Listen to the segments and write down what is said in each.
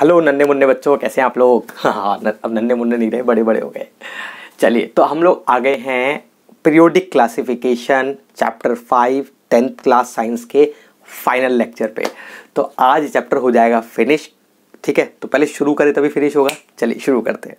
Hello नन्हे मुन्ने बच्चों कैसे हैं आप लोग हाँ अब नन्हे मुन्ने नहीं रहे बड़े बड़े हो गए चलिए तो हम लोग आ गए हैं periodic classification chapter five tenth class science के फाइनल लेक्चर पे तो आज चैप्टर हो जाएगा फिनिश ठीक है तो पहले शुरू करें तभी फिनिश होगा चलिए शुरू करते हैं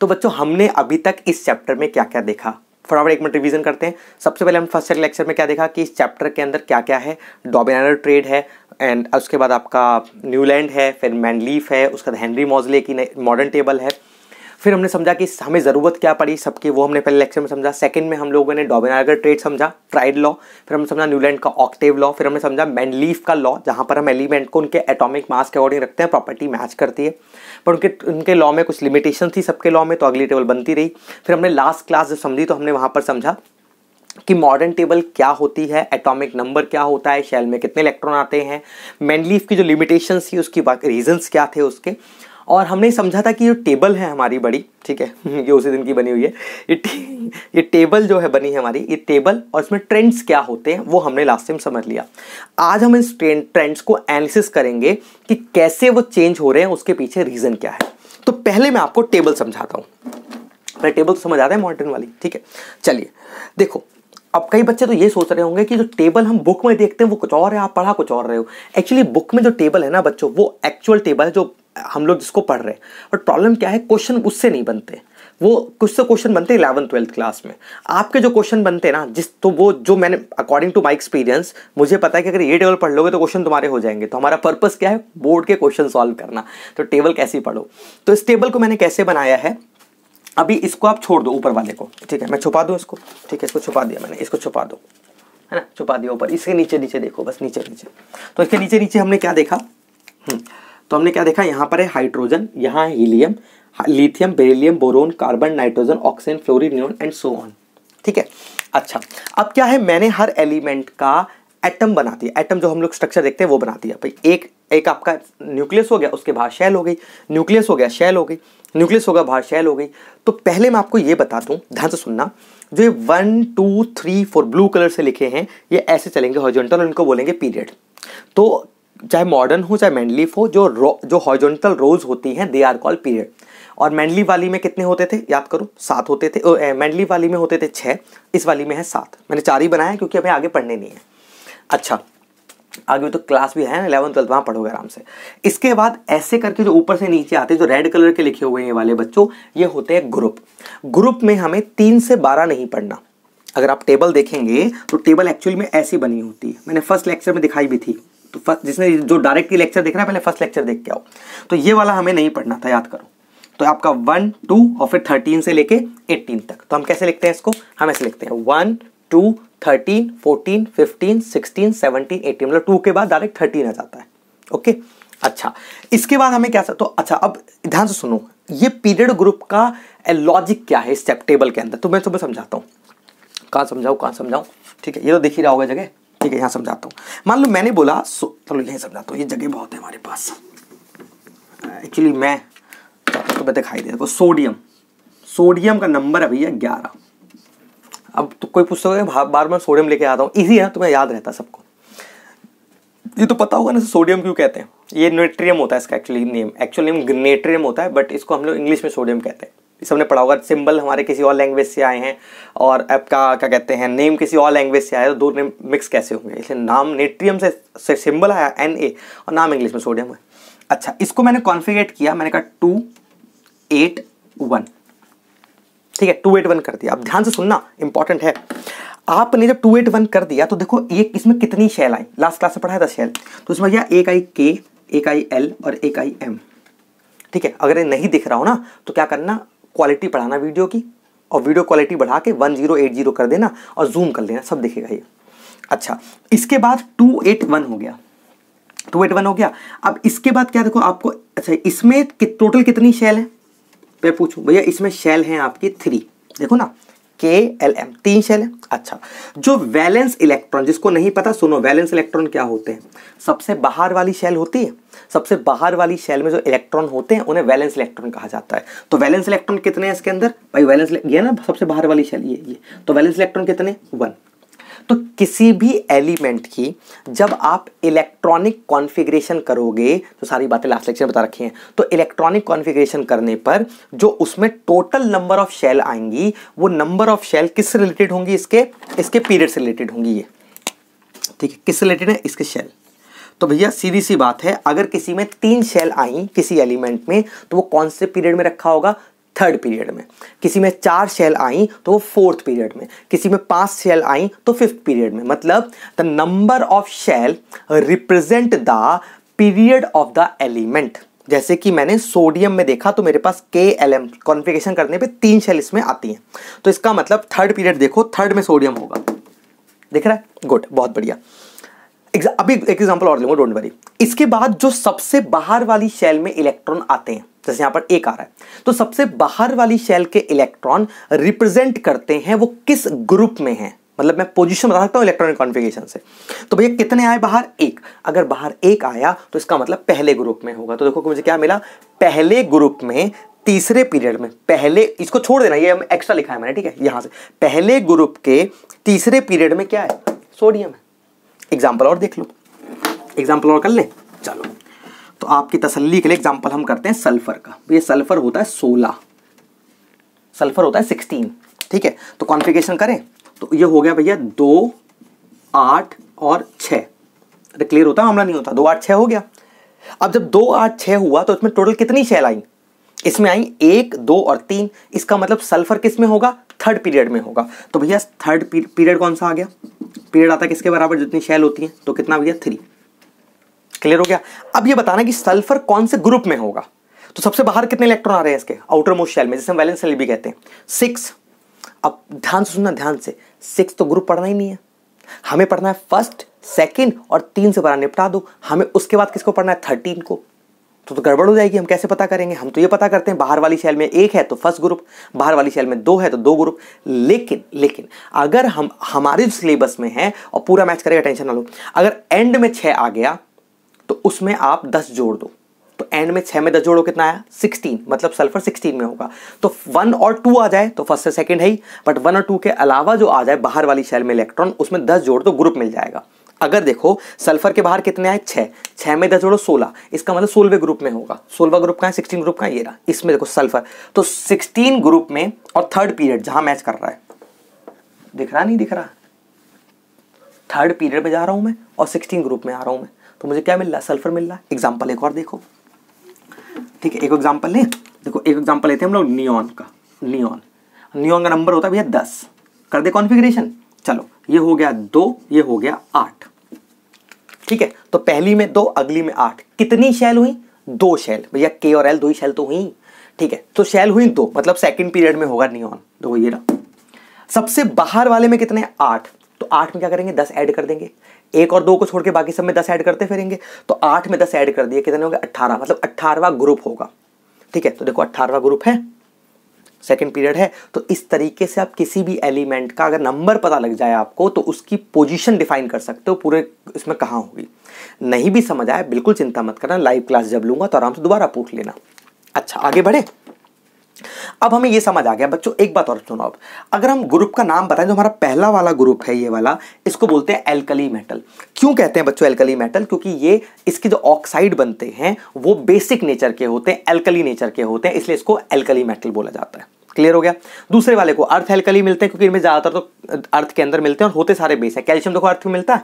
तो बच्चों हमने अभी तक इस चैप्टर में क्या क्या देखा फटाफट एक मिनट रिवीजन करते हैं सबसे पहले हम फर्स्ट लेक्चर में क्या देखा कि इस चैप्टर के अंदर क्या क्या है डोमिनार ट्रेड है एंड उसके बाद आपका न्यूलैंड है फिर मैनलीफ है उसके बाद हेनरी मॉजले की मॉडर्न टेबल है फिर हमने समझा कि हमें ज़रूरत क्या पड़ी सबकी वो हमने पहले लेक्चर में समझा सेकंड में हम लोगों ने डोबिनार ट्रेड समझा फ्राइड लॉ फिर हमने समझा न्यूलैंड का ऑक्टेव लॉ फिर हमने समझा मैंडलीफ का लॉ जहाँ पर हम एलिमेंट को उनके एटॉमिक मास के अकॉर्डिंग रखते हैं प्रॉपर्टी मैच करती है पर उनके उनके लॉ में कुछ लिमिटेशन थी सबके लॉ में तो अगली टेबल बनती रही फिर हमने लास्ट क्लास जब समझी तो हमने वहाँ पर समझा कि मॉडर्न टेबल क्या होती है एटॉमिक नंबर क्या होता है शेल में कितने इलेक्ट्रॉन आते हैं मैंडलीफ की जो लिमिटेशन थी उसकी रीजंस क्या थे उसके और हमने समझा था कि जो टेबल है हमारी बड़ी ठीक है ये उसी दिन की बनी हुई है ये ये टेबल जो है बनी है हमारी ये टेबल और इसमें ट्रेंड्स क्या होते हैं वो हमने लास्ट टाइम समझ लिया आज हम इस ट्रेंड्स को एनालिसिस करेंगे कि कैसे वो चेंज हो रहे हैं उसके पीछे रीज़न क्या है तो पहले मैं आपको टेबल समझाता हूँ पहले टेबल तो समझ आ रहा है मॉडर्न वाली ठीक है चलिए देखो अब कई बच्चे तो ये सोच रहे होंगे कि जो टेबल हम बुक में देखते हैं वो कुछ और है आप पढ़ा कुछ और रहे हो एक्चुअली बुक में जो टेबल है ना बच्चों वो एक्चुअल टेबल है जो हम लोग जिसको पढ़ रहे हैं बट प्रॉब्लम क्या है क्वेश्चन उससे नहीं बनते वो कुछ से क्वेश्चन बनते हैं इलेवन ट्वेल्थ क्लास में आपके जो क्वेश्चन बनते हैं ना जिस तो वो जो मैंने अकॉर्डिंग टू माई एक्सपीरियंस मुझे पता है कि अगर ये टेबल पढ़ लोगे तो क्वेश्चन तुम्हारे हो जाएंगे तो हमारा पर्पस क्या है बोर्ड के क्वेश्चन सॉल्व करना तो टेबल कैसे पढ़ो तो इस टेबल को मैंने कैसे बनाया है अभी इसको आप छोड़ दो ऊपर वाले को ठीक है मैं छुपा दूँ इसको ठीक है इसको छुपा दिया मैंने इसको छुपा दो है ना छुपा दिया ऊपर इसके नीचे नीचे देखो बस नीचे नीचे तो इसके नीचे नीचे हमने क्या देखा हम्म। तो हमने क्या देखा यहाँ पर है हाइड्रोजन यहाँ है helium lithium beryllium boron carbon nitrogen oxygen fluorine neon and so on ठीक है अच्छा अब क्या है मैंने हर एलिमेंट का एटम बना दिया एटम जो हम लोग स्ट्रक्चर देखते हैं वो बना दिया भाई एक एक आपका न्यूक्लियस हो गया उसके बाहर शेल हो गई न्यूक्लियस हो गया शेल हो गई न्यूक्लियस हो गया बाहर शेल हो गई तो पहले मैं आपको ये बता दूँ ध्यान से सुनना जो ये one two three four blue colour से लिखे हैं ये ऐसे चलेंगे हॉर्जेंटल उनको बोलेंगे पीरियड तो चाहे मॉडर्न हो चाहे मैंडलीफ हो जो रो, जो हॉर्जोंटल रोज होती हैं दे आर कॉल पीरियड और मैंडली वाली में कितने होते थे याद करो सात होते थे मैंडली वाली में होते थे छः इस वाली में है सात मैंने चार ही बनाया क्योंकि हमें आगे पढ़ने नहीं है अच्छा आगे तो क्लास भी है ना इलेवन ट्वेल्थ वहाँ पढ़ोगे आराम से इसके बाद ऐसे करके जो ऊपर से नीचे आते हैं जो रेड कलर के लिखे हुए हैं वाले बच्चों ये होते हैं ग्रुप ग्रुप में हमें तीन से बारह नहीं पढ़ना अगर आप टेबल देखेंगे तो टेबल एक्चुअली में ऐसी बनी होती है मैंने फर्स्ट लेक्चर में दिखाई भी थी तो फर्स्ट जिसने जो डायरेक्टली लेक्चर देख रहा है पहले फर्स्ट लेक्चर देख के आओ तो ये वाला हमें नहीं पढ़ना था याद करो तो आपका वन टू और फिर थर्टीन से लेके एट्टीन तक तो हम कैसे लिखते हैं इसको हम ऐसे लिखते हैं one two thirteen fourteen fifteen sixteen seventeen eighteen मतलब टू के बाद डायरेक्ट थर्टीन आ जाता है ओके अच्छा इसके बाद हमें क्या तो अच्छा अब ध्यान से सुनो ये पीरियड ग्रुप का लॉजिक क्या है इस टेबल के अंदर तो मैं तुम्हें समझाता हूँ कहाँ समझाऊँ कहाँ समझाऊँ ठीक है ये तो देख ही रहा होगा जगह ठीक है यहां समझाता हूं मान लो मैंने बोला सो चलो यही समझाता हूँ ये जगह बहुत है हमारे पास एक्चुअली मैं तो मैं दिखाई दे सोडियम सोडियम का नंबर अभी है ग्यारह अब तो कोई पूछता होगा बार बार सोडियम लेके आता हूँ इजी है तुम्हें याद रहता सबको ये तो पता होगा ना सोडियम क्यों कहते हैं ये न्यूट्रियम होता है इसका actually name actual name natrium होता है बट इसको हम लोग इंग्लिश में सोडियम कहते हैं सबने पढ़ा होगा सिंबल हमारे किसी और लैंग्वेज से आए हैं और आपका क्या कहते हैं नेम किसी और लैंग्वेज से आए तो दो नेम मिक्स कैसे होंगे इसलिए नाम नेट्रियम से, सिंबल आया एन ए और नाम इंग्लिश में सोडियम है अच्छा इसको मैंने कॉन्फिगेट किया मैंने कहा टू एट वन ठीक है टू एट वन कर दिया अब ध्यान से सुनना इंपॉर्टेंट है आपने जब टू एट वन कर दिया तो देखो ये इसमें कितनी शेल आई लास्ट क्लास में पढ़ा था शेल तो इसमें क्या एक आई के एक आई एल और एक आई एम ठीक है अगर ये नहीं दिख रहा हो ना तो क्या करना क्वालिटी बढ़ाना वीडियो की और वीडियो क्वालिटी बढ़ा के वन जीरो एट जीरो कर देना और जूम कर लेना सब देखेगा ये अच्छा इसके बाद टू एट वन हो गया टू एट वन हो गया अब इसके बाद क्या देखो आपको अच्छा इसमें कि, टोटल कितनी शेल है मैं पूछूँ भैया इसमें शेल है आपकी थ्री देखो ना के एल एम तीन शेल है अच्छा जो वैलेंस इलेक्ट्रॉन जिसको नहीं पता सुनो वैलेंस इलेक्ट्रॉन क्या होते हैं सबसे बाहर वाली शेल होती है सबसे बाहर वाली शेल में जो इलेक्ट्रॉन होते हैं उन्हें वैलेंस इलेक्ट्रॉन कहा जाता है तो वैलेंस इलेक्ट्रॉन कितने हैं इसके अंदर भाई वैलेंस ये ना सबसे बाहर वाली शेल ये ये तो वैलेंस इलेक्ट्रॉन कितने वन तो किसी भी एलिमेंट की जब आप इलेक्ट्रॉनिक कॉन्फ़िगरेशन करोगे तो सारी बातें लास्ट लेक्चर बता रखी हैं तो इलेक्ट्रॉनिक कॉन्फ़िगरेशन करने पर जो उसमें टोटल नंबर ऑफ शेल आएंगी वो नंबर ऑफ शेल किस रिलेटेड होंगी इसके इसके पीरियड से रिलेटेड होंगी ये ठीक है किससे रिलेटेड है इसके शेल तो भैया सीधी सी बात है अगर किसी में तीन शेल आई किसी एलिमेंट में तो वो कौन से पीरियड में रखा होगा थर्ड पीरियड में किसी में चार शेल आई तो वो फोर्थ पीरियड में किसी में पांच शेल आई तो फिफ्थ पीरियड में मतलब the number of shell represent the period of the element जैसे कि मैंने सोडियम में देखा तो मेरे पास के एल एम कॉन्फिगेशन करने पे तीन शेल इसमें आती हैं तो इसका मतलब थर्ड पीरियड देखो थर्ड में सोडियम होगा देख रहा है गुड बहुत बढ़िया अभी एक एग्जाम्पल और लूंगा डोंट वरी इसके बाद जो सबसे बाहर वाली शेल में इलेक्ट्रॉन आते हैं जैसे यहां पर एक आ रहा है तो सबसे बाहर वाली शेल के इलेक्ट्रॉन रिप्रेजेंट करते हैं वो किस ग्रुप में है मतलब मैं पोजीशन बता सकता हूं इलेक्ट्रॉनिक कॉन्फ़िगरेशन से तो भैया कितने आए बाहर एक अगर बाहर एक आया तो इसका मतलब पहले ग्रुप में होगा तो देखो मुझे क्या मिला पहले ग्रुप में तीसरे पीरियड में पहले इसको छोड़ देना ये हम एक्स्ट्रा लिखा है मैंने ठीक है यहां से पहले ग्रुप के तीसरे पीरियड में क्या है सोडियम है एग्जाम्पल और देख लो एग्जाम्पल और कर ले चलो तो आपकी तसल्ली के लिए एग्जाम्पल हम करते हैं सल्फर का तो ये सल्फर होता है सोलह सल्फर होता है सिक्सटीन ठीक है तो कॉन्फिगेशन करें तो ये हो गया भैया दो आठ और छ क्लियर होता है मामला नहीं होता दो आठ छः हो गया अब जब दो आठ छः हुआ तो इसमें टोटल कितनी शेल आई इसमें आई एक दो और तीन इसका मतलब सल्फर किस में होगा थर्ड पीरियड में होगा तो भैया थर्ड पीरियड कौन सा आ गया पीरियड आता है किसके बराबर जितनी शेल होती है तो कितना भैया थ्री क्लियर हो गया अब ये बताना कि सल्फर कौन से ग्रुप में होगा तो सबसे बाहर कितने इलेक्ट्रॉन आ रहे हैं इसके आउटर मोस्ट शेल में जिसे हम वैलेंस सेल भी कहते हैं सिक्स अब ध्यान से सुनना ध्यान से सिक्स तो ग्रुप पढ़ना ही नहीं है हमें पढ़ना है फर्स्ट सेकेंड और तीन से बड़ा निपटा दो हमें उसके बाद किसको पढ़ना है थर्टीन को तो तो गड़बड़ हो जाएगी हम कैसे पता करेंगे हम तो ये पता करते हैं बाहर वाली शैल में एक है तो फर्स्ट ग्रुप बाहर वाली शैल में दो है तो दो ग्रुप लेकिन लेकिन अगर हम हमारे सिलेबस में है और पूरा मैच करेगा टेंशन ना लो अगर एंड में छः आ गया तो उसमें आप दस जोड़ दो तो एंड में छः में दस जोड़ो कितना आया सिक्सटीन मतलब सल्फर सिक्सटीन में होगा तो वन और टू आ जाए तो फर्स्ट से सेकेंड है ही बट वन और टू के अलावा जो आ जाए बाहर वाली शेल में इलेक्ट्रॉन उसमें दस जोड़ दो तो ग्रुप मिल जाएगा अगर देखो सल्फर के बाहर कितने आए छः छः में दस जोड़ो सोलह इसका मतलब सोलवे ग्रुप में होगा सोलवा ग्रुप का है सिक्सटीन ग्रुप का ये रहा इसमें देखो सल्फर तो सिक्सटीन ग्रुप में और थर्ड पीरियड जहां मैच कर रहा है दिख रहा नहीं दिख रहा थर्ड पीरियड में जा रहा हूं मैं और सिक्सटीन ग्रुप में आ रहा हूं मैं तो मुझे क्या मिल रहा है सल्फर मिल रहा है एग्जाम्पल एक और देखो ठीक है एक एग्जाम्पल लें देखो एक एग्जाम्पल लेते हैं हम लोग नियॉन का नियॉन नियॉन का नंबर होता है भैया दस कर दे कॉन्फिग्रेशन चलो ये हो गया दो ये हो गया आठ ठीक है तो पहली में दो अगली में आठ कितनी शैल हुई दो शैल भैया के और एल दो ही शैल तो हुई ठीक है तो शैल हुई दो मतलब सेकंड पीरियड में होगा नियॉन देखो ये ना सबसे बाहर वाले में कितने आठ तो आठ में क्या करेंगे दस ऐड कर देंगे एक और दो को छोड़ के बाकी सब में दस ऐड करते फिरेंगे तो आठ में दस ऐड कर दिए कितने होंगे अट्ठारह मतलब अट्ठारहवा ग्रुप होगा ठीक है तो देखो अट्ठारहवा ग्रुप है सेकेंड पीरियड है तो इस तरीके से आप किसी भी एलिमेंट का अगर नंबर पता लग जाए आपको तो उसकी पोजीशन डिफाइन कर सकते हो पूरे इसमें कहाँ होगी नहीं भी समझ आए बिल्कुल चिंता मत करना लाइव क्लास जब लूंगा तो आराम से दोबारा पूछ लेना अच्छा आगे बढ़े अब हमें ये समझ आ गया बच्चों एक बात और सुनो अब अगर हम ग्रुप का नाम बताएं जो हमारा पहला वाला ग्रुप है ये वाला इसको बोलते हैं एल्कली मेटल क्यों कहते हैं बच्चों एल्कली मेटल क्योंकि ये इसके जो ऑक्साइड बनते हैं वो बेसिक नेचर के होते हैं एल्कली नेचर के होते हैं इसलिए इसको एल्कली मेटल बोला जाता है क्लियर हो गया दूसरे वाले को अर्थ एल्कली मिलते हैं क्योंकि इनमें ज़्यादातर तो अर्थ के अंदर मिलते हैं और होते सारे बेस हैं कैल्शियम देखो अर्थ मिलता है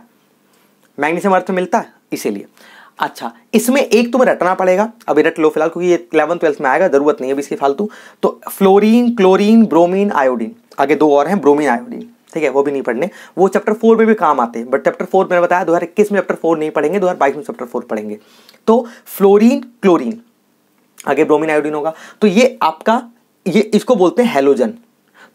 मैग्नीशियम अर्थ मिलता है इसीलिए अच्छा इसमें एक तुम्हें रटना पड़ेगा अभी रट लो फिलहाल क्योंकि ये इलेवन ट्वेल्थ में आएगा ज़रूरत नहीं है अभी इसकी फालतू तो फ्लोरीन क्लोरीन ब्रोमीन आयोडीन आगे दो और हैं ब्रोमीन आयोडीन ठीक है वो भी नहीं पढ़ने वो चैप्टर फोर में भी काम आते हैं बट चैप्टर फोर मैंने बताया दो हज़ार इक्कीस में चैप्टर फोर नहीं पढ़ेंगे दो हज़ार बाईस में चैप्टर फोर पढ़ेंगे तो फ्लोरीन क्लोरीन आगे ब्रोमीन आयोडीन होगा तो ये आपका ये इसको बोलते हैं हेलोजन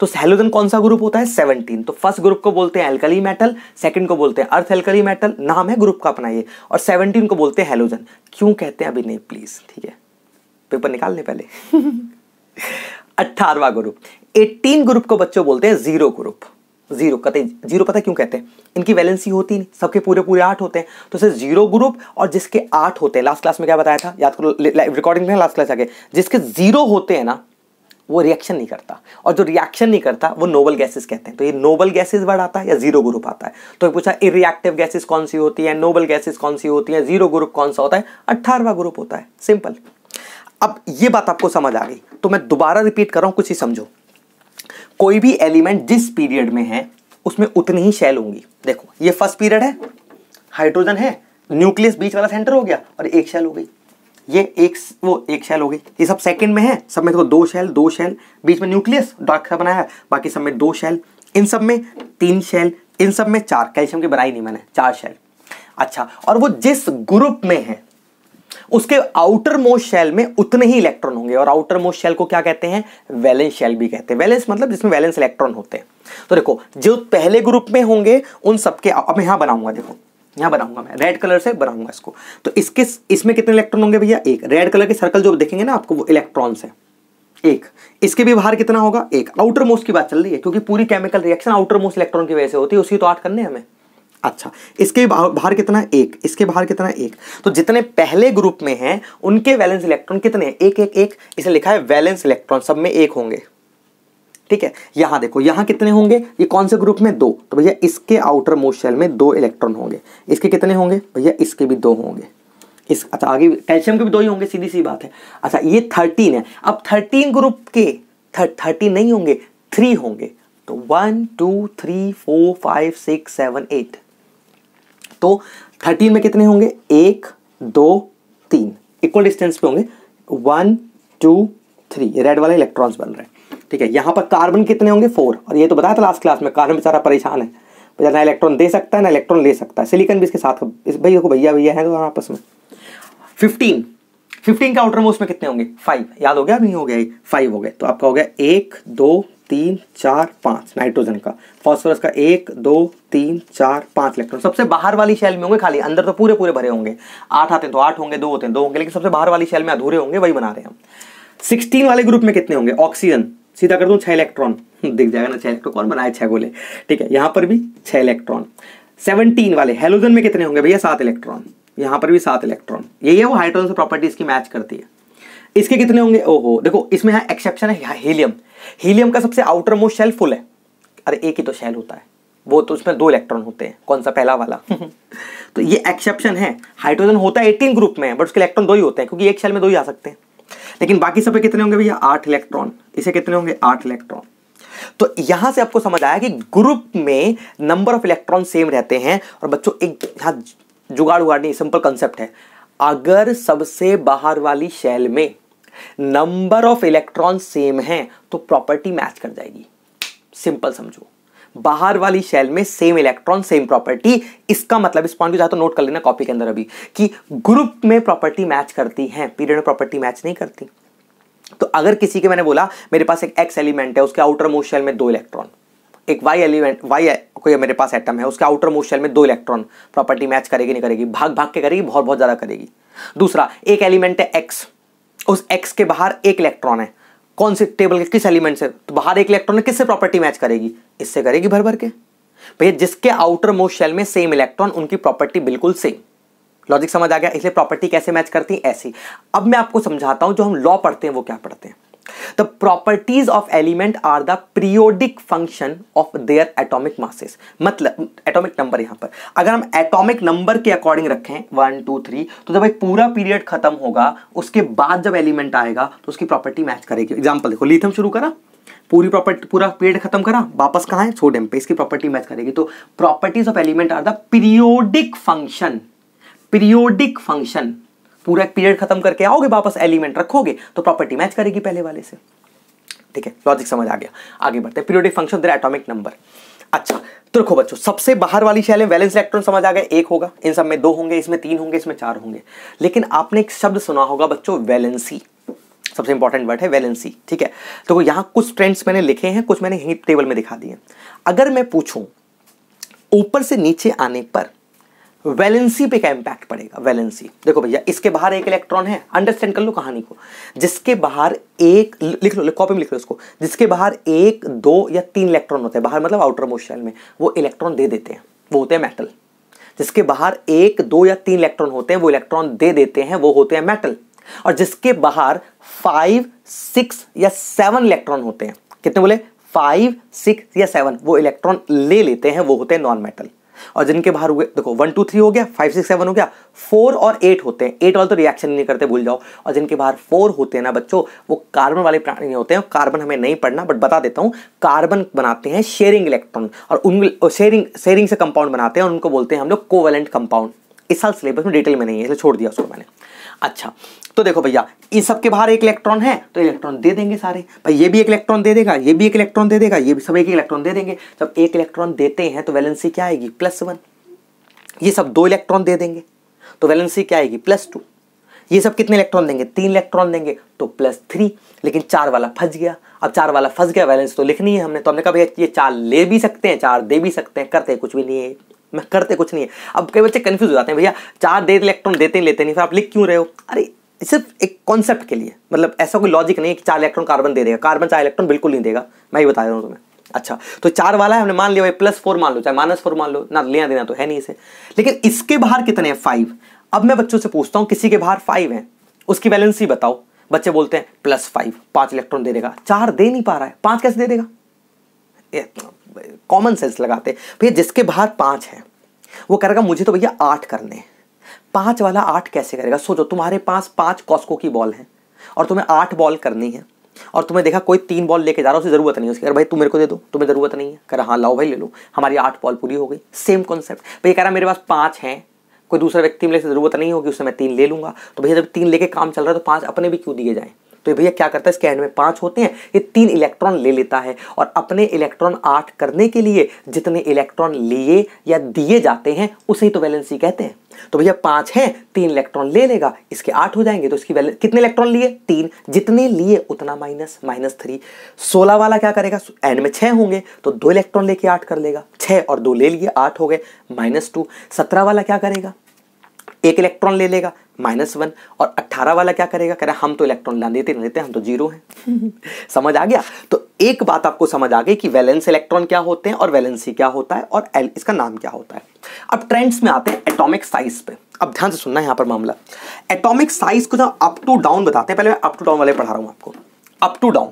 तो हेलोजन कौन सा ग्रुप होता है सेवनटीन तो फर्स्ट ग्रुप को बोलते हैं एल्कली मेटल सेकंड को बोलते हैं अर्थ एल्कली मेटल नाम है ग्रुप का अपना ये और सेवनटीन को बोलते हैं हेलोजन क्यों कहते हैं अभी नहीं प्लीज ठीक है पेपर निकाल ले पहले अट्ठारवा ग्रुप एटीन ग्रुप को बच्चों बोलते हैं जीरो ग्रुप जीरो कहते जीरो पता क्यों कहते हैं इनकी वैलेंसी होती नहीं सबके पूरे पूरे आठ होते हैं तो सिर्फ जीरो ग्रुप और जिसके आठ होते हैं लास्ट क्लास में क्या बताया था याद करो रिकॉर्डिंग में लास्ट क्लास आगे जिसके जीरो होते हैं ना वो रिएक्शन नहीं करता और जो रिएक्शन नहीं करता वो नोबल गैसेस कहते हैं तो ये नोबल गैसेस बढ़ आता है या जीरो ग्रुप आता है तो पूछा इरिएक्टिव गैसेज कौन सी होती है नोबल गैसेज कौन सी होती है जीरो ग्रुप कौन सा होता है अट्ठारहवा ग्रुप होता है सिंपल अब ये बात आपको समझ आ गई तो मैं दोबारा रिपीट कर रहा हूँ कुछ ही समझो कोई भी एलिमेंट जिस पीरियड में है उसमें उतनी ही शेल होंगी देखो ये फर्स्ट पीरियड है हाइड्रोजन है न्यूक्लियस बीच वाला सेंटर हो गया और एक शेल हो गई ये एक वो एक शैल हो गई ये सब सेकंड में है सब में देखो दो शैल दो शैल बीच में न्यूक्लियस डार्क सा बनाया बाकी सब में दो शैल इन सब में तीन शैल इन सब में चार कैल्शियम की बनाई नहीं मैंने चार शैल अच्छा और वो जिस ग्रुप में है उसके आउटर मोस्ट शेल में उतने ही इलेक्ट्रॉन होंगे और आउटर मोस्ट शेल को क्या कहते हैं वैलेंस शेल भी कहते हैं वैलेंस मतलब जिसमें वैलेंस इलेक्ट्रॉन होते हैं तो देखो जो पहले ग्रुप में होंगे उन सबके अब यहां बनाऊंगा देखो यहां बनाऊंगा मैं रेड कलर से बनाऊंगा इसको तो इसके इसमें कितने इलेक्ट्रॉन होंगे भैया एक रेड कलर के सर्कल जो देखेंगे ना आपको वो इलेक्ट्रॉन्स है एक इसके भी बाहर कितना होगा एक आउटर मोस्ट की बात चल रही है क्योंकि पूरी chemical reaction outer most electron की वजह से होती है उसी तो आठ करने हमें अच्छा इसके बाहर कितना एक इसके बाहर कितना एक तो जितने पहले ग्रुप में हैं उनके वैलेंस इलेक्ट्रॉन कितने हैं एक एक एक इसे लिखा है वैलेंस इलेक्ट्रॉन सब में एक होंगे ठीक है यहां देखो यहां कितने होंगे ये कौन से ग्रुप में दो तो भैया इसके आउटर मोशल में दो इलेक्ट्रॉन होंगे इसके कितने होंगे भैया इसके भी दो होंगे इस अच्छा आगे कैल्शियम के भी दो ही होंगे सीधी सी बात है अच्छा ये थर्टीन है अब थर्टीन ग्रुप के थर्टीन नहीं होंगे थ्री होंगे तो one two three four five six seven eight तो थर्टीन में कितने होंगे एक दो तीन इक्वल डिस्टेंस पे होंगे वन टू थ्री रेड वाले इलेक्ट्रॉन्स बन रहे हैं ठीक है यहाँ पर कार्बन कितने होंगे फोर और ये तो बताया था लास्ट क्लास में कार्बन बेचारा परेशान है बेचारा ना इलेक्ट्रॉन दे सकता है ना इलेक्ट्रॉन ले सकता है सिलिकन भी इसके साथ इस भैया को भैया भैया है तो आपस में फिफ्टीन फिफ्टीन के आउटर मोस्ट में कितने होंगे फाइव याद हो गया नहीं हो गया फाइव हो गए तो आपका हो गया एक दो तीन चार पाँच नाइट्रोजन का फॉस्फोरस का एक दो तीन चार पाँच इलेक्ट्रॉन सबसे बाहर वाली शैल में होंगे खाली अंदर तो पूरे पूरे भरे होंगे आठ आते हैं तो आठ होंगे दो होते हैं दो होंगे लेकिन सबसे बाहर वाली शैल में अधूरे होंगे वही बना रहे हैं हम सिक्सटीन वाले ग्रुप में कितने होंगे ऑक्सीजन सीधा कर दूं छह इलेक्ट्रॉन दिख जाएगा ना छह इलेक्ट्रॉन कौन बनाए छह गोले ठीक है यहां पर भी छह इलेक्ट्रॉन सेवनटीन वाले हेलोजन में कितने होंगे भैया सात इलेक्ट्रॉन यहां पर भी सात इलेक्ट्रॉन यही है वो हाइड्रोजन से प्रॉपर्टी इसकी मैच करती है इसके कितने होंगे ओहो देखो इसमें यहाँ एक्सेप्शन है हीलियम हीलियम का सबसे आउटर मोस्ट शेल फुल है अरे एक ही तो शेल होता है वो तो उसमें दो इलेक्ट्रॉन होते हैं कौन सा पहला वाला तो ये एक्सेप्शन है हाइड्रोजन होता है एटीन ग्रुप में बट उसके इलेक्ट्रॉन दो ही होते हैं क्योंकि एक शेल में दो ही आ सकते हैं लेकिन बाकी सब कितने होंगे भैया आठ इलेक्ट्रॉन इसे कितने होंगे आठ इलेक्ट्रॉन तो यहां से आपको समझ आया कि ग्रुप में नंबर ऑफ इलेक्ट्रॉन सेम रहते हैं और बच्चों एक यहाँ जुगाड़ उगाड़ नहीं सिंपल कंसेप्ट है अगर सबसे बाहर वाली शेल में नंबर ऑफ इलेक्ट्रॉन सेम है तो प्रॉपर्टी मैच कर जाएगी सिंपल समझो बाहर वाली शेल में सेम इलेक्ट्रॉन सेम प्रॉपर्टी इसका मतलब इस पॉइंट को चाहे तो नोट कर लेना कॉपी के अंदर अभी कि ग्रुप में प्रॉपर्टी मैच करती है पीरियड में प्रॉपर्टी मैच नहीं करती तो अगर किसी के मैंने बोला मेरे पास एक एक्स एलिमेंट है उसके आउटर मोस्ट शेल में दो इलेक्ट्रॉन एक वाई एलिमेंट वाई कोई मेरे पास एटम है उसके आउटर मोस्ट शेल में दो इलेक्ट्रॉन प्रॉपर्टी मैच करेगी नहीं करेगी भाग भाग के करेगी बहुत बहुत ज़्यादा करेगी दूसरा एक एलिमेंट है एक्स उस एक्स के बाहर एक इलेक्ट्रॉन है कौन से टेबल के किस एलिमेंट से तो बाहर एक इलेक्ट्रॉन किससे प्रॉपर्टी मैच करेगी इससे करेगी भर भर के भैया तो जिसके आउटर मोस्ट शेल में सेम इलेक्ट्रॉन उनकी प्रॉपर्टी बिल्कुल सेम लॉजिक समझ आ गया इसलिए प्रॉपर्टी कैसे मैच करती है ऐसी अब मैं आपको समझाता हूं जो हम लॉ पढ़ते हैं वो क्या पढ़ते हैं The properties of element are the periodic function of their atomic masses. मतलब atomic number यहाँ पर अगर हम atomic number के according रखें वन टू थ्री तो जब एक पूरा पीरियड खत्म होगा उसके बाद जब एलिमेंट आएगा तो उसकी प्रॉपर्टी मैच करेगी एग्जाम्पल देखो लीथम शुरू करा पूरी प्रॉपर्टी पूरा पीरियड खत्म करा वापस कहाँ है सोडियम पे इसकी प्रॉपर्टी मैच करेगी तो properties of element are the periodic function periodic function पूरा एक पीरियड खत्म करके आओगे वापस एलिमेंट रखोगे तो प्रॉपर्टी मैच करेगी पहले वाले से ठीक है लॉजिक समझ आ गया आगे बढ़ते पीरियोडिक फंक्शन एटॉमिक नंबर अच्छा तो रखो बच्चों सबसे बाहर वाली शैल है वैलेंस इलेक्ट्रॉन समझ आ गया एक होगा इन सब में दो होंगे इसमें तीन होंगे इसमें चार होंगे लेकिन आपने एक शब्द सुना होगा बच्चों वैलेंसी सबसे इंपॉर्टेंट वर्ड है वैलेंसी ठीक है तो यहां कुछ ट्रेंड्स मैंने लिखे हैं कुछ मैंने टेबल में दिखा दिए अगर मैं पूछूं ऊपर से नीचे आने पर वैलेंसी पे क्या इंपैक्ट पड़ेगा वैलेंसी देखो भैया इसके बाहर एक इलेक्ट्रॉन है अंडरस्टैंड कर लो कहानी को जिसके बाहर एक लिख लो कॉपी में लिख लो इसको जिसके बाहर एक दो या तीन इलेक्ट्रॉन होते हैं बाहर मतलब आउटर मोशन में वो इलेक्ट्रॉन दे देते हैं वो होते हैं मेटल जिसके बाहर एक दो या तीन इलेक्ट्रॉन होते हैं वो इलेक्ट्रॉन दे देते हैं वो होते हैं मेटल और जिसके बाहर फाइव सिक्स या सेवन इलेक्ट्रॉन होते हैं कितने बोले फाइव सिक्स या सेवन वो इलेक्ट्रॉन ले लेते हैं वो होते हैं नॉन मेटल और जिनके बाहर हुए देखो वन टू थ्री हो गया फाइव सिक्स सेवन हो गया फोर और एट होते हैं एट वाले तो रिएक्शन नहीं करते भूल जाओ और जिनके बाहर फोर होते हैं ना बच्चों वो कार्बन वाले प्राणी होते हैं कार्बन हमें नहीं पढ़ना बट बता देता हूँ कार्बन बनाते हैं शेयरिंग इलेक्ट्रॉन और उन शेयरिंग शेयरिंग से कंपाउंड बनाते हैं और उनको बोलते हैं हम लोग कोवेलेंट कंपाउंड इस साल सिलेबस में डिटेल में नहीं है इसलिए छोड़ दिया उसको मैंने अच्छा तो देखो भैया इन सबके बाहर एक इलेक्ट्रॉन है तो इलेक्ट्रॉन दे देंगे सारे भाई ये भी एक इलेक्ट्रॉन दे देगा ये भी एक इलेक्ट्रॉन दे देगा ये भी सब एक इलेक्ट्रॉन दे देंगे जब एक इलेक्ट्रॉन देते हैं तो वैलेंसी क्या आएगी प्लस वन ये सब दो इलेक्ट्रॉन दे देंगे तो वैलेंसी क्या आएगी प्लस टू ये सब कितने इलेक्ट्रॉन देंगे तीन इलेक्ट्रॉन देंगे तो प्लस थ्री लेकिन चार वाला फंस गया अब चार वाला फंस गया वैलेंस तो लिखनी है हमने तो हमने कहा भैया ये चार ले भी सकते हैं चार दे भी सकते हैं करते हैं कुछ भी नहीं है मैं करते कुछ नहीं है अब कई बच्चे कन्फ्यूज हो जाते हैं भैया चार दे इलेक्ट्रॉन तो देते ही लेते नहीं फिर आप लिख क्यों रहे हो अरे सिर्फ एक कॉन्सेप्ट के लिए मतलब ऐसा कोई लॉजिक नहीं है कि चार इलेक्ट्रॉन कार्बन दे देगा कार्बन चार इलेक्ट्रॉन बिल्कुल नहीं देगा मैं ही बता रहा हूँ तुम्हें अच्छा तो चार वाला है हमने मान लिया भाई प्लस फोर मान लो चाहे माइनस फोर मान लो ना लेना देना तो है नहीं इसे लेकिन इसके बाहर कितने हैं फाइव अब मैं बच्चों से पूछता हूँ किसी के बाहर फाइव है उसकी बैलेंस ही बताओ बच्चे बोलते हैं प्लस फाइव पांच इलेक्ट्रॉन दे देगा चार दे नहीं पा रहा है पांच कैसे दे देगा कॉमन सेंस लगाते भैया जिसके बाहर पाँच हैं वो करेगा मुझे तो भैया आठ करने हैं पाँच वाला आठ कैसे करेगा सोचो तुम्हारे पास पाँच कॉस्को की बॉल है और तुम्हें आठ बॉल करनी है और तुम्हें देखा कोई तीन बॉल लेके जा रहा है उसे ज़रूरत नहीं है उसकी अरे भाई तुम मेरे को दे दो तुम्हें ज़रूरत नहीं है कह हाँ लाओ भाई ले लो हमारी आठ बॉल पूरी हो गई सेम कॉन्सेप्ट भैया कह रहा मेरे पास पाँच हैं कोई दूसरा व्यक्ति मेरे से ज़रूरत नहीं होगी उससे मैं तीन ले लूँगा तो भैया जब तीन लेके काम चल रहा है तो पाँच अपने भी क्यों दिए जाएँ तो भैया क्या करता है इसके एंड में पांच होते हैं ये तीन इलेक्ट्रॉन ले लेता है और अपने इलेक्ट्रॉन आठ करने के लिए जितने इलेक्ट्रॉन लिए या दिए जाते हैं उसे ही तो वैलेंसी कहते हैं तो भैया पांच है तीन इलेक्ट्रॉन ले लेगा इसके आठ हो जाएंगे तो इसकी वैलेंस कितने इलेक्ट्रॉन लिए तीन जितने लिए उतना माइनस माइनस थ्री सोलह वाला क्या करेगा एंड में छह होंगे तो दो इलेक्ट्रॉन लेके आठ कर लेगा छह और दो ले लिए आठ हो गए माइनस टू सत्रह वाला क्या करेगा एक इलेक्ट्रॉन ले लेगा माइनस वन और अट्ठारह वाला क्या करेगा कह रहे हम तो इलेक्ट्रॉन ला देते नहीं देते हम तो जीरो हैं समझ आ गया तो एक बात आपको समझ आ गई कि वैलेंस इलेक्ट्रॉन क्या होते हैं और वैलेंसी क्या होता है और एल इसका नाम क्या होता है अब ट्रेंड्स में आते हैं एटॉमिक साइज पे अब ध्यान से सुनना है यहाँ पर मामला एटॉमिक साइज को जब अप टू डाउन बताते हैं पहले मैं अप टू डाउन वाले पढ़ा रहा हूँ आपको अप टू डाउन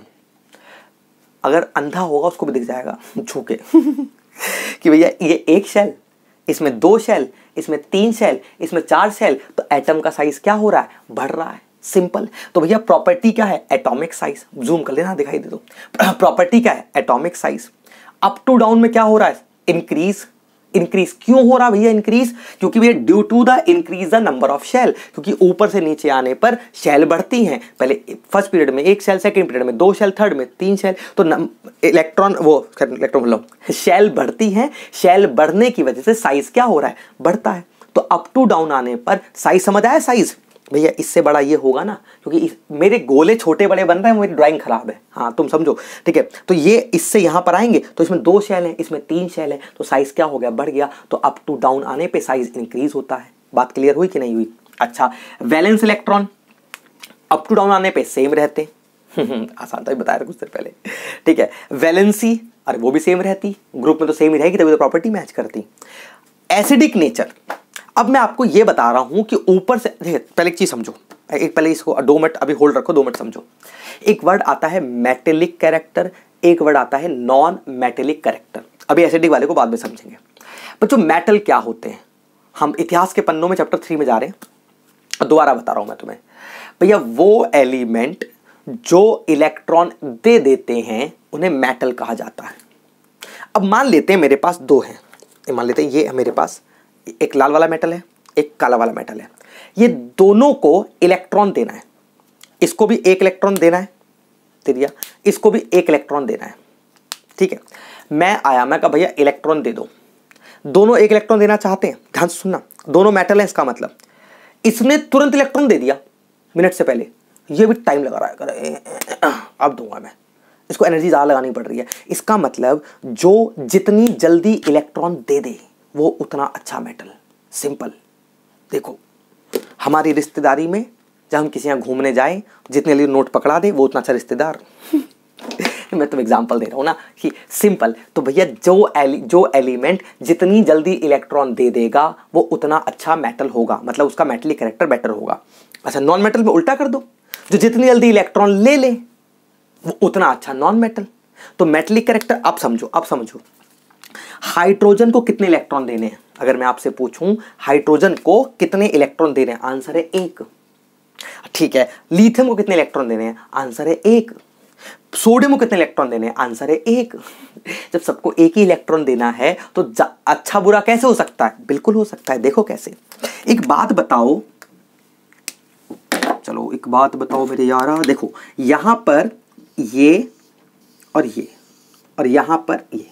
अगर अंधा होगा उसको भी दिख जाएगा झूके कि भैया ये एक शेल इसमें दो शेल इसमें तीन सेल इसमें चार सेल तो एटम का साइज क्या हो रहा है बढ़ रहा है सिंपल तो भैया प्रॉपर्टी क्या है एटॉमिक साइज जूम कर लेना दिखाई दे दो प्रॉपर्टी क्या है atomic size up to down में क्या हो रहा है इंक्रीज इंक्रीज क्यों हो रहा भैया इंक्रीज क्योंकि भैया due to the increase the number of shell क्योंकि ऊपर से नीचे आने पर शेल बढ़ती हैं पहले फर्स्ट पीरियड में एक शेल सेकंड पीरियड में दो शेल थर्ड में तीन शेल तो इलेक्ट्रॉन वो इलेक्ट्रॉन बोलो शेल बढ़ती हैं शेल बढ़ने की वजह से साइज क्या हो रहा है बढ़ता है तो अप टू डाउन आने पर साइज समझ आया साइज भैया इससे बड़ा ये होगा ना क्योंकि इस, मेरे गोले छोटे बड़े बन रहे हैं मेरी ड्राइंग खराब है हाँ तुम समझो ठीक है तो ये इससे यहाँ पर आएंगे तो इसमें दो शैल हैं इसमें तीन शैल हैं तो साइज़ क्या हो गया बढ़ गया तो अप टू डाउन आने पे साइज़ इंक्रीज होता है बात क्लियर हुई कि नहीं हुई अच्छा valence electron up to down आने पर सेम रहते हम्म, आसान तो बताया था कुछ देर पहले ठीक है वैलेंसी अरे वो भी सेम रहती ग्रुप में तो सेम ही रहेगी तभी तो प्रॉपर्टी मैच करती एसिडिक नेचर अब मैं आपको ये बता रहा हूँ कि ऊपर से पहले एक चीज़ समझो एक पहले इसको दो मिनट अभी होल्ड रखो दो मिनट समझो एक वर्ड आता है मेटेलिक कैरेक्टर एक वर्ड आता है नॉन मेटेलिक कैरेक्टर अभी एसिडिक वाले को बाद में समझेंगे बच्चों मेटल क्या होते हैं हम इतिहास के पन्नों में चैप्टर थ्री में जा रहे हैं दोबारा बता रहा हूँ मैं तुम्हें भैया वो एलिमेंट जो इलेक्ट्रॉन दे देते हैं उन्हें मेटल कहा जाता है अब मान लेते हैं मेरे पास दो हैं मान लेते हैं ये है मेरे पास एक लाल वाला मेटल है एक काला वाला मेटल है ये दोनों को इलेक्ट्रॉन देना है इसको भी एक इलेक्ट्रॉन देना है तिरिया इसको भी एक इलेक्ट्रॉन देना है ठीक है मैं आया मैं कहा भैया इलेक्ट्रॉन दे दो दोनों एक इलेक्ट्रॉन देना चाहते हैं ध्यान सुनना दोनों मेटल है इसका मतलब इसने तुरंत इलेक्ट्रॉन दे दिया मिनट से पहले ये भी टाइम लगा रहा है अब दूंगा मैं इसको एनर्जी ज़्यादा लगानी पड़ रही है इसका मतलब जो जितनी जल्दी इलेक्ट्रॉन दे दे वो उतना अच्छा मेटल सिंपल देखो हमारी रिश्तेदारी में जब हम किसी यहाँ घूमने जाए जितने लिए नोट पकड़ा दे वो उतना अच्छा रिश्तेदार मैं तुम एग्जाम्पल दे रहा हूँ ना कि सिंपल तो भैया जो एली जो एलिमेंट जितनी जल्दी इलेक्ट्रॉन दे देगा वो उतना अच्छा मेटल होगा मतलब उसका मेटली करेक्टर बेटर होगा अच्छा नॉन मेटल में उल्टा कर दो जो जितनी जल्दी इलेक्ट्रॉन ले ले वो उतना अच्छा नॉन मेटल तो मेटलिक करेक्टर अब समझो अब समझो हाइड्रोजन को कितने इलेक्ट्रॉन देने हैं अगर मैं आपसे पूछूं हाइड्रोजन को कितने इलेक्ट्रॉन देने हैं आंसर है एक ठीक है लिथियम को कितने इलेक्ट्रॉन देने हैं आंसर है एक सोडियम को कितने इलेक्ट्रॉन देने हैं आंसर है एक जब सबको एक ही इलेक्ट्रॉन देना है तो अच्छा बुरा कैसे हो सकता है बिल्कुल हो सकता है देखो कैसे एक बात बताओ चलो एक बात बताओ मेरे यारा देखो यहां पर ये और ये और यहां पर ये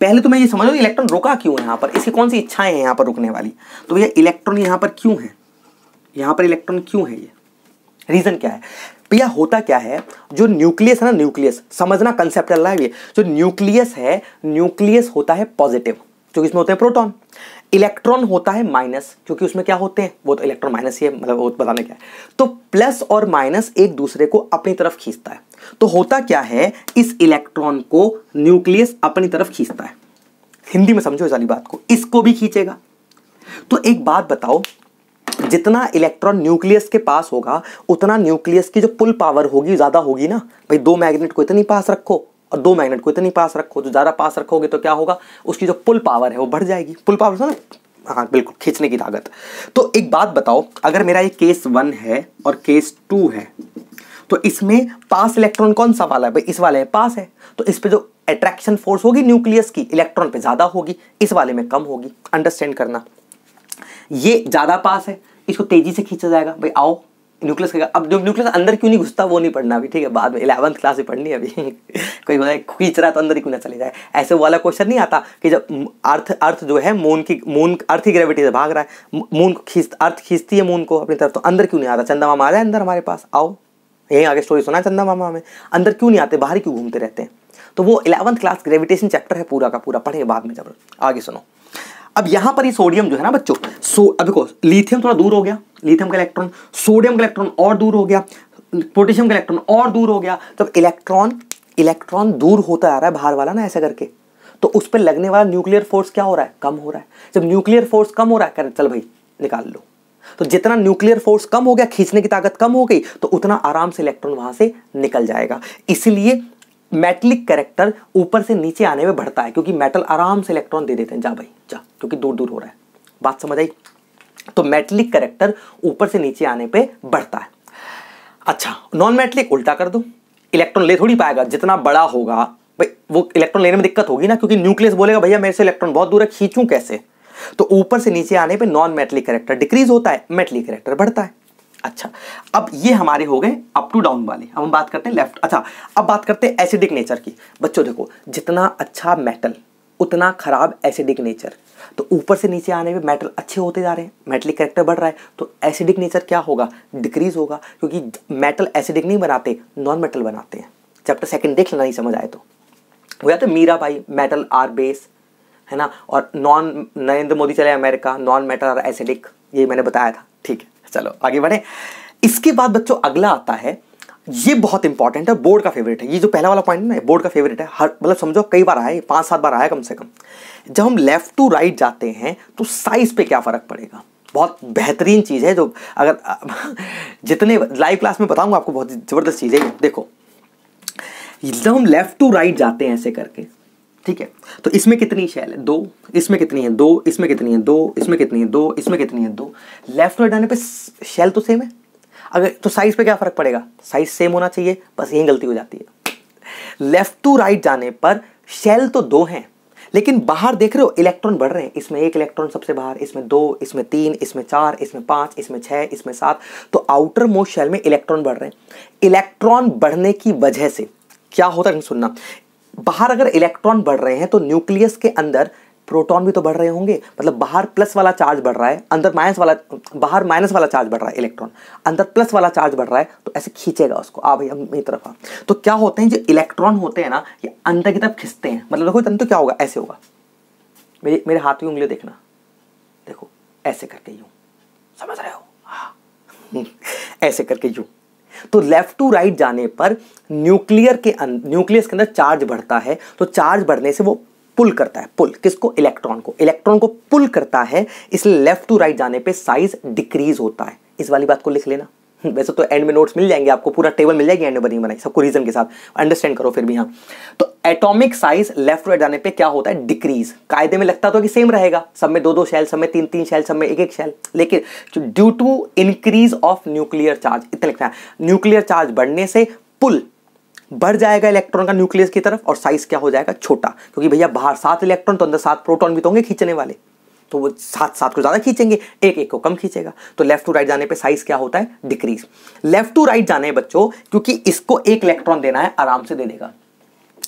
पहले तो मैं ये समझ लूँ इलेक्ट्रॉन रुका क्यों है यहाँ पर इसकी कौन सी इच्छाएं हैं यहाँ पर रुकने वाली तो भैया इलेक्ट्रॉन यहाँ पर क्यों है यहाँ पर इलेक्ट्रॉन क्यों है ये रीज़न क्या है भैया होता क्या है जो न्यूक्लियस है ना न्यूक्लियस समझना कंसेप्ट चल रहा है ये जो न्यूक्लियस है न्यूक्लियस होता है पॉजिटिव क्योंकि इसमें होते हैं प्रोटॉन इलेक्ट्रॉन होता है माइनस क्योंकि उसमें क्या होते हैं वो तो इलेक्ट्रॉन माइनस ही है मतलब वो बताने क्या है तो प्लस और माइनस एक दूसरे को अपनी तरफ खींचता है तो होता क्या है इस इलेक्ट्रॉन को न्यूक्लियस अपनी तरफ खींचता है हिंदी में समझो इस वाली बात को इसको भी खींचेगा तो एक बात बताओ जितना इलेक्ट्रॉन न्यूक्लियस के पास होगा उतना न्यूक्लियस की जो पुल पावर होगी ज़्यादा होगी ना भाई दो मैग्नेट को इतनी पास रखो और दो मैग्नेट को इतनी पास रखो जो ज़्यादा पास रखोगे तो क्या होगा उसकी जो पुल पावर है वो बढ़ जाएगी पुल पावर से ना हाँ बिल्कुल खींचने की ताकत तो एक बात बताओ अगर मेरा ये केस वन है और केस टू है तो इसमें पास इलेक्ट्रॉन कौन सा वाला है भाई इस वाले में पास है तो इस पे जो अट्रैक्शन फोर्स होगी न्यूक्लियस की इलेक्ट्रॉन पे ज़्यादा होगी इस वाले में कम होगी अंडरस्टैंड करना ये ज़्यादा पास है इसको तेज़ी से खींचा जाएगा भाई आओ न्यूक्लियस का अब जो न्यूक्लियस अंदर क्यों नहीं घुसता वो नहीं पढ़ना अभी ठीक है बाद में इलेवंथ क्लास में पढ़नी अभी कोई बोला खींच रहा तो अंदर ही क्यों ना चले जाए ऐसे वाला क्वेश्चन नहीं आता कि जब अर्थ अर्थ जो है मून की मून अर्थ की ग्रेविटी से भाग रहा है मून को खींच अर्थ खींचती है मून को अपनी तरफ तो अंदर क्यों नहीं आता चंदा मामा आ जाए अंदर हमारे पास आओ यही आगे स्टोरी सुना चंदा मामा हमें अंदर क्यों नहीं आते बाहर क्यों घूमते रहते हैं तो वो इलेवंथ क्लास ग्रेविटेशन चैप्टर है पूरा का पूरा पढ़ेंगे बाद में जब आगे सुनो अब यहाँ पर ही सोडियम जो है ना बच्चों सो अब देखो लिथियम थोड़ा दूर हो गया लिथियम का इलेक्ट्रॉन सोडियम का इलेक्ट्रॉन और दूर हो गया पोटेशियम का इलेक्ट्रॉन और दूर हो गया जब इलेक्ट्रॉन इलेक्ट्रॉन दूर होता आ रहा है बाहर वाला ना ऐसा करके तो उस पर लगने वाला न्यूक्लियर फोर्स क्या हो रहा है कम हो रहा है जब न्यूक्लियर फोर्स कम हो रहा है चल भाई निकाल लो तो जितना न्यूक्लियर फोर्स कम हो गया खींचने की ताकत कम हो गई तो उतना आराम से इलेक्ट्रॉन वहां से निकल जाएगा इसीलिए मेटलिक कैरेक्टर ऊपर से नीचे आने में बढ़ता है क्योंकि मेटल आराम से इलेक्ट्रॉन दे देते हैं जा भाई जा क्योंकि दूर दूर हो रहा है बात समझ आई तो मेटलिक कैरेक्टर ऊपर से नीचे आने पे बढ़ता है अच्छा नॉन मेटलिक उल्टा कर दो इलेक्ट्रॉन ले थोड़ी पाएगा जितना बड़ा होगा भाई वो इलेक्ट्रॉन लेने में दिक्कत होगी ना क्योंकि न्यूक्लियस बोलेगा भैया मेरे से इलेक्ट्रॉन बहुत दूर है खींचूं कैसे तो ऊपर से नीचे आने पे नॉन मेटलिक करेक्टर डिक्रीज होता है मेटलिक करेक्टर बढ़ता है अच्छा अब ये हमारे हो गए अप टू डाउन वाले अब हम बात करते हैं लेफ्ट अच्छा अब बात करते हैं एसिडिक नेचर की बच्चों देखो जितना अच्छा मेटल उतना खराब एसिडिक नेचर तो ऊपर से नीचे आने पे मेटल अच्छे होते जा रहे हैं मेटलिक करेक्टर बढ़ रहा है तो एसिडिक नेचर क्या होगा डिक्रीज होगा क्योंकि मेटल एसिडिक नहीं बनाते नॉन मेटल बनाते हैं चैप्टर सेकंड देख लेना नहीं समझ आए तो वो जाता है मीरा भाई मेटल आर बेस है ना और नॉन नरेंद्र मोदी चले अमेरिका नॉन मेटर एसिडिक ये मैंने बताया था ठीक है चलो आगे बढ़े इसके बाद बच्चों अगला आता है ये बहुत इंपॉर्टेंट है बोर्ड का फेवरेट है ये जो पहला वाला पॉइंट ना बोर्ड का फेवरेट है हर मतलब समझो कई बार आए पाँच सात बार आया कम से कम जब हम लेफ़्ट टू राइट जाते हैं तो साइज़ पे क्या फ़र्क पड़ेगा बहुत बेहतरीन चीज़ है जो अगर जितने लाइव क्लास में बताऊंगा आपको बहुत ज़बरदस्त चीज़ है देखो जब हम लेफ़्ट टू राइट जाते हैं ऐसे करके ठीक है तो इसमें कितनी शैल है दो इसमें कितनी है दो इसमें कितनी है दो इसमें कितनी है दो इसमें कितनी है दो लेफ्ट राइट आने पर शैल तो सेम है अगर तो साइज पे क्या फ़र्क पड़ेगा साइज सेम होना चाहिए बस यही गलती हो जाती है लेफ्ट टू राइट जाने पर शेल तो दो हैं लेकिन बाहर देख रहे हो इलेक्ट्रॉन बढ़ रहे हैं इसमें एक इलेक्ट्रॉन सबसे बाहर इसमें दो इसमें तीन इसमें चार इसमें पांच इसमें छह इसमें सात तो आउटर मोस्ट शेल में इलेक्ट्रॉन बढ़ रहे हैं इलेक्ट्रॉन बढ़ने की वजह से क्या होता है सुनना बाहर अगर इलेक्ट्रॉन बढ़ रहे हैं तो न्यूक्लियस के अंदर प्रोटॉन भी तो बढ़ रहे होंगे मतलब बाहर प्लस वाला चार्ज बढ़ रहा है अंदर माइनस वाला बाहर माइनस वाला चार्ज बढ़ रहा है इलेक्ट्रॉन अंदर प्लस वाला चार्ज बढ़ रहा है तो ऐसे खींचेगा उसको आ भाई मेरी तरफ आ तो क्या होते हैं जो इलेक्ट्रॉन होते हैं ना ये अंदर की तरफ खींचते हैं मतलब देखो तो क्या होगा ऐसे होगा मेरे मेरे हाथ की उंगली देखना देखो ऐसे करके यूँ समझ रहे हो हाँ ऐसे करके यूँ तो लेफ्ट टू राइट जाने पर न्यूक्लियर के न्यूक्लियस अं-, के अंदर चार्ज बढ़ता है तो चार्ज बढ़ने से वो पुल करता है पुल किसको इलेक्ट्रॉन को इलेक्ट्रॉन को पुल करता है इसलिए लेफ्ट टू राइट जाने पे साइज डिक्रीज होता है इस वाली बात को लिख लेना हम्म, वैसे तो एंड में नोट्स मिल जाएंगे आपको पूरा टेबल मिल जाएगी एंड में बनी बनाई सबको रीजन के साथ अंडरस्टैंड करो फिर भी यहाँ तो एटॉमिक साइज लेफ्ट राइट जाने पे क्या होता है डिक्रीज कायदे में लगता तो कि सेम रहेगा सब में दो दो शैल सब में तीन तीन शैल सब में एक एक शैल लेकिन due to increase of nuclear charge इतना लिखना है न्यूक्लियर चार्ज बढ़ने से पुल बढ़ जाएगा इलेक्ट्रॉन का न्यूक्लियस की तरफ और साइज क्या हो जाएगा छोटा क्योंकि भैया बाहर सात इलेक्ट्रॉन तो अंदर सात प्रोटॉन भी तो होंगे खींचने वाले तो वो सात सात को ज़्यादा खींचेंगे एक एक को कम खींचेगा तो लेफ्ट टू राइट जाने पे साइज क्या होता है डिक्रीज लेफ्ट टू राइट जाने बच्चों क्योंकि इसको एक इलेक्ट्रॉन देना है आराम से दे देगा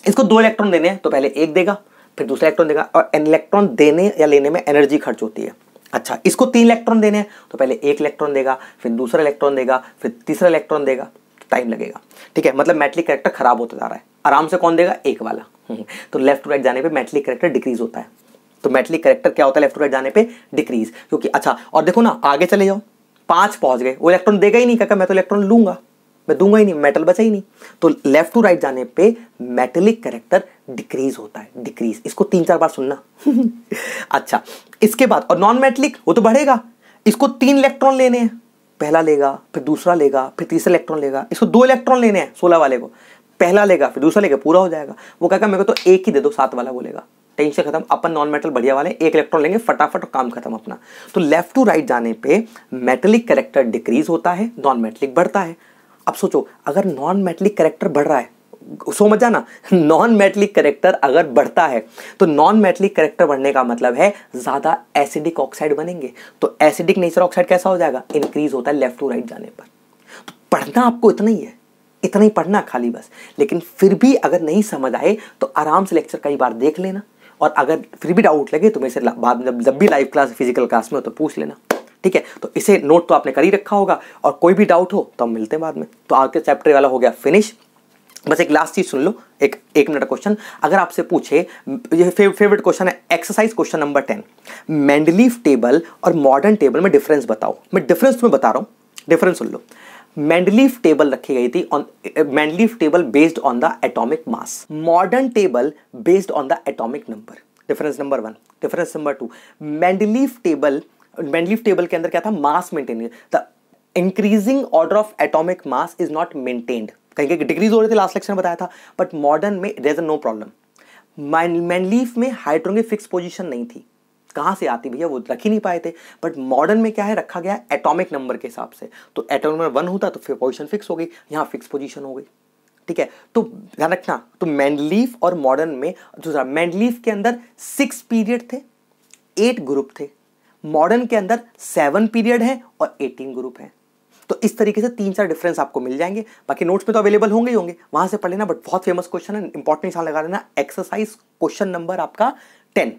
इसको दो इलेक्ट्रॉन देने हैं तो पहले एक देगा फिर दूसरा इलेक्ट्रॉन देगा और इलेक्ट्रॉन देने या लेने में एनर्जी खर्च होती है अच्छा इसको तीन इलेक्ट्रॉन देने हैं तो पहले एक इलेक्ट्रॉन देगा फिर दूसरा इलेक्ट्रॉन देगा फिर तीसरा इलेक्ट्रॉन देगा टाइम तो लगेगा ठीक है मतलब मेटलिक करेक्टर खराब होता जा रहा है आराम से कौन देगा एक वाला तो लेफ्ट टू राइट जाने पे मेटलिक करेक्टर डिक्रीज होता है तो मेटलिक करेक्टर क्या होता है लेफ्ट राइट जाने पे डिक्रीज क्योंकि अच्छा और देखो ना आगे चले जाओ पांच पहुंच गए वो इलेक्ट्रॉन देगा ही नहीं क्या मैं तो इलेक्ट्रॉन लूंगा मैं दूंगा ही नहीं मेटल बचा ही नहीं तो लेफ्ट टू राइट जाने पे मेटलिक करेक्टर डिक्रीज होता है डिक्रीज इसको तीन चार बार सुनना अच्छा इसके बाद और नॉन मेटलिक वो तो बढ़ेगा इसको तीन इलेक्ट्रॉन लेने हैं पहला लेगा फिर दूसरा लेगा फिर तीसरा इलेक्ट्रॉन लेगा इसको दो इलेक्ट्रॉन लेने हैं सोलह वाले को पहला लेगा फिर दूसरा लेगा पूरा हो जाएगा वो कहेगा मेरे को तो एक ही दे दो सात वाला बोलेगा टेंशन खत्म अपन नॉन मेटल बढ़िया वाले एक इलेक्ट्रॉन लेंगे फटाफट काम खत्म अपना तो लेफ्ट टू राइट जाने पे मेटलिक करेक्टर डिक्रीज होता है नॉन मेटलिक बढ़ता है अब सोचो अगर नॉन मेटलिक करेक्टर बढ़ रहा है सो मत जाना नॉन मेटलिक करेक्टर अगर बढ़ता है तो नॉन मेटलिक करेक्टर बढ़ने का मतलब है ज़्यादा एसिडिक ऑक्साइड बनेंगे तो एसिडिक नेचर ऑक्साइड कैसा हो जाएगा इंक्रीज होता है लेफ्ट टू राइट जाने पर तो पढ़ना आपको इतना ही है इतना ही पढ़ना खाली बस लेकिन फिर भी अगर नहीं समझ आए तो आराम से लेक्चर कई बार देख लेना और अगर फिर भी डाउट लगे तो मेरे से बाद में जब भी लाइव क्लास फिजिकल क्लास में हो तो पूछ लेना ठीक है तो इसे नोट तो आपने कर ही रखा होगा और कोई भी डाउट हो तो हम मिलते हैं बाद में तो आज के चैप्टर वाला हो गया फिनिश बस एक लास्ट चीज़ सुन लो एक एक मिनट क्वेश्चन अगर आपसे पूछे ये फे, फेवरेट क्वेश्चन है exercise question number ten Mendeleev table और मॉडर्न टेबल में डिफरेंस बताओ मैं डिफरेंस तुम्हें बता रहा हूँ डिफरेंस सुन लो मैंडलीफ टेबल रखी गई थी on Mendeleev table based on the atomic mass modern table based on the atomic number difference number one difference number two Mendeleev table Mendeleev table के अंदर क्या था mass maintain the increasing order of atomic mass is not maintained कहीं कहीं degrees हो रहे थे last lecture में बताया था बट मॉडर्न में there is no problem Mendeleev में हाइड्रोन की फिक्स पोजिशन नहीं थी कहाँ से आती भैया वो रख ही नहीं पाए थे बट मॉडर्न में क्या है रखा गया एटॉमिक नंबर के हिसाब से तो एटॉमिक नंबर वन होता तो फिर पोजिशन फिक्स हो गई यहाँ फिक्स पोजिशन हो गई ठीक है तो ध्यान रखना तो मैंडलीफ और मॉडर्न में दूसरा तो मैंडलीफ के अंदर सिक्स पीरियड थे एट ग्रुप थे मॉडर्न के अंदर सेवन पीरियड है और एटीन ग्रुप है तो इस तरीके से तीन चार डिफरेंस आपको मिल जाएंगे बाकी नोट्स में तो अवेलेबल होंगे ही होंगे वहां से पढ़ लेना बट बहुत फेमस क्वेश्चन है इंपॉर्टेंट लगा लेना एक्सरसाइज क्वेश्चन नंबर आपका टेन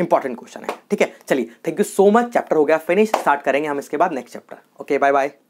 इंपॉर्टेंट क्वेश्चन है ठीक है चलिए thank you so much chapter हो गया फिनिश स्टार्ट करेंगे हम इसके बाद next chapter okay bye bye